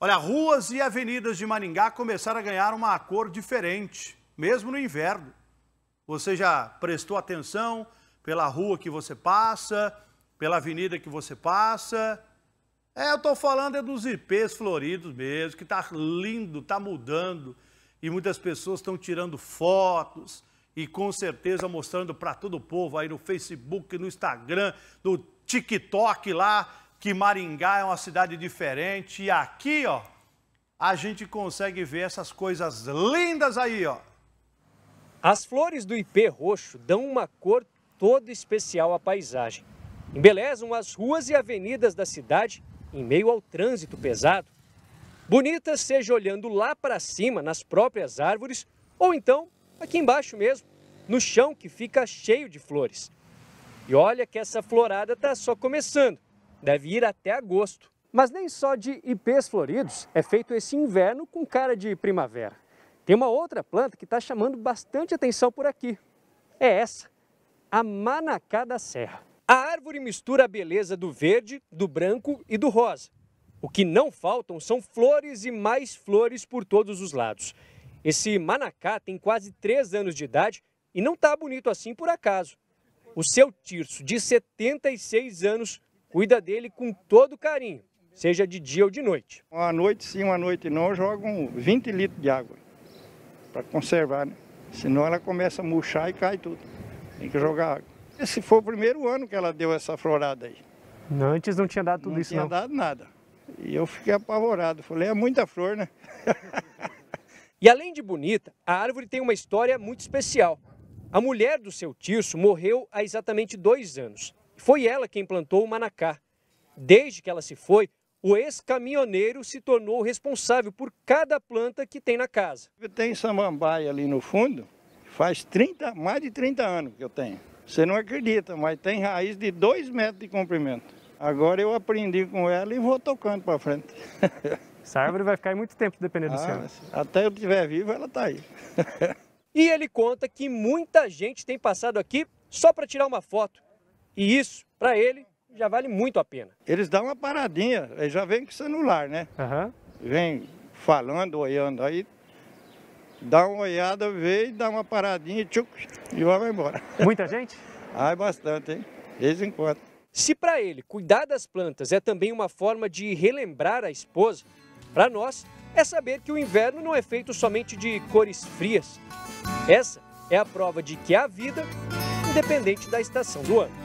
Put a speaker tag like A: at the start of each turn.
A: Olha, ruas e avenidas de Maringá começaram a ganhar uma cor diferente, mesmo no inverno. Você já prestou atenção pela rua que você passa, pela avenida que você passa? É, eu estou falando é dos IPs floridos mesmo, que está lindo, está mudando. E muitas pessoas estão tirando fotos e com certeza mostrando para todo o povo aí no Facebook, no Instagram, no TikTok lá, que Maringá é uma cidade diferente. E aqui, ó, a gente consegue ver essas coisas lindas aí, ó.
B: As flores do ipê roxo dão uma cor toda especial à paisagem. Embelezam as ruas e avenidas da cidade em meio ao trânsito pesado. Bonitas seja olhando lá para cima, nas próprias árvores, ou então aqui embaixo mesmo, no chão que fica cheio de flores. E olha que essa florada está só começando deve ir até agosto. Mas nem só de ipês floridos é feito esse inverno com cara de primavera. Tem uma outra planta que está chamando bastante atenção por aqui. É essa, a manacá da serra. A árvore mistura a beleza do verde, do branco e do rosa. O que não faltam são flores e mais flores por todos os lados. Esse manacá tem quase 3 anos de idade e não está bonito assim por acaso. O seu Tirso, de 76 anos, cuida dele com todo carinho, seja de dia ou de noite. Uma
C: noite sim, uma noite não, jogam 20 litros de água para conservar, né? senão ela começa a murchar e cai tudo. Tem que jogar água. Esse foi o primeiro ano que ela deu essa florada aí.
B: Não, antes não tinha dado tudo não isso não? Não tinha
C: dado nada. E eu fiquei apavorado,
B: falei, é muita flor, né? e além de bonita, a árvore tem uma história muito especial. A mulher do seu Tirso morreu há exatamente dois anos. Foi ela quem plantou o Manacá. Desde que ela se foi, o ex-caminhoneiro se tornou responsável por cada planta que tem na casa. Tem samambaia ali no fundo,
C: faz 30, mais de 30 anos que eu tenho. Você não acredita, mas tem raiz de 2 metros de comprimento. Agora eu aprendi com ela e vou tocando para frente.
B: Essa árvore vai ficar aí muito tempo dependendo ah, do senhor. Até eu estiver vivo, ela está aí. E ele conta que muita gente tem passado aqui só para tirar uma foto. E isso, para ele, já vale muito a pena. Eles dão uma paradinha, eles já vêm com o celular,
C: né? Uhum. Vem falando, olhando aí, dá uma olhada, vê e dá uma
B: paradinha tchuc, e vai embora. Muita gente? Ai, bastante, hein? Desde enquanto. Se para ele cuidar das plantas é também uma forma de relembrar a esposa, para nós é saber que o inverno não é feito somente de cores frias. Essa é a prova de que há vida, independente da estação do ano.